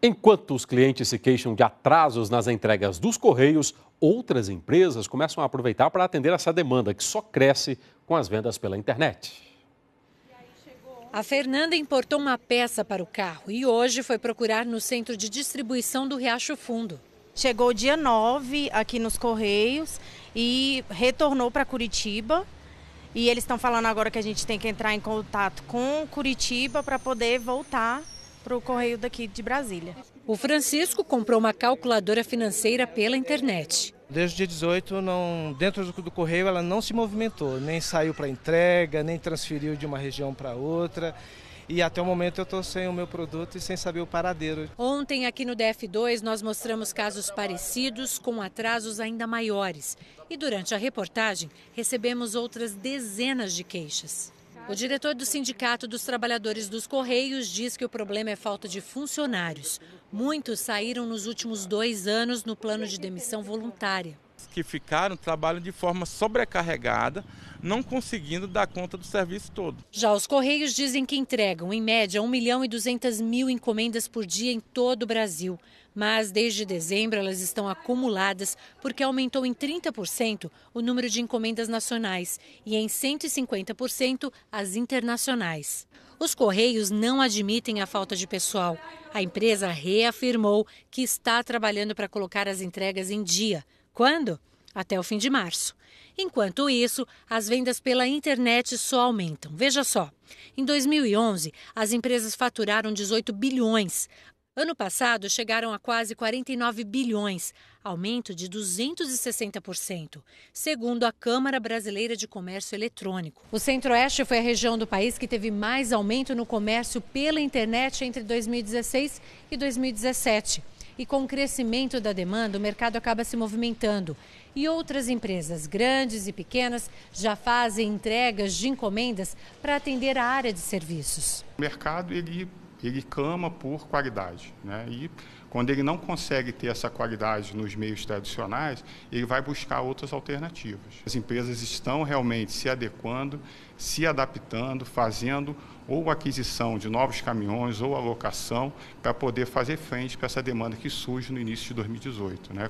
Enquanto os clientes se queixam de atrasos nas entregas dos correios, outras empresas começam a aproveitar para atender essa demanda que só cresce com as vendas pela internet. A Fernanda importou uma peça para o carro e hoje foi procurar no centro de distribuição do Riacho Fundo. Chegou dia 9 aqui nos Correios e retornou para Curitiba. E eles estão falando agora que a gente tem que entrar em contato com Curitiba para poder voltar para o correio daqui de Brasília. O Francisco comprou uma calculadora financeira pela internet. Desde o dia 18, não, dentro do correio, ela não se movimentou, nem saiu para entrega, nem transferiu de uma região para outra. E até o momento eu estou sem o meu produto e sem saber o paradeiro. Ontem, aqui no DF2, nós mostramos casos parecidos com atrasos ainda maiores. E durante a reportagem, recebemos outras dezenas de queixas. O diretor do Sindicato dos Trabalhadores dos Correios diz que o problema é falta de funcionários. Muitos saíram nos últimos dois anos no plano de demissão voluntária que ficaram trabalham de forma sobrecarregada, não conseguindo dar conta do serviço todo. Já os Correios dizem que entregam, em média, 1 milhão e 200 mil encomendas por dia em todo o Brasil. Mas desde dezembro elas estão acumuladas porque aumentou em 30% o número de encomendas nacionais e em 150% as internacionais. Os Correios não admitem a falta de pessoal. A empresa reafirmou que está trabalhando para colocar as entregas em dia. Quando? Até o fim de março. Enquanto isso, as vendas pela internet só aumentam. Veja só. Em 2011, as empresas faturaram 18 bilhões. Ano passado, chegaram a quase 49 bilhões, aumento de 260%, segundo a Câmara Brasileira de Comércio Eletrônico. O Centro-Oeste foi a região do país que teve mais aumento no comércio pela internet entre 2016 e 2017. E com o crescimento da demanda, o mercado acaba se movimentando. E outras empresas, grandes e pequenas, já fazem entregas de encomendas para atender a área de serviços. O mercado ele ele clama por qualidade. Né? E quando ele não consegue ter essa qualidade nos meios tradicionais, ele vai buscar outras alternativas. As empresas estão realmente se adequando, se adaptando, fazendo ou aquisição de novos caminhões ou alocação para poder fazer frente para essa demanda que surge no início de 2018. Né?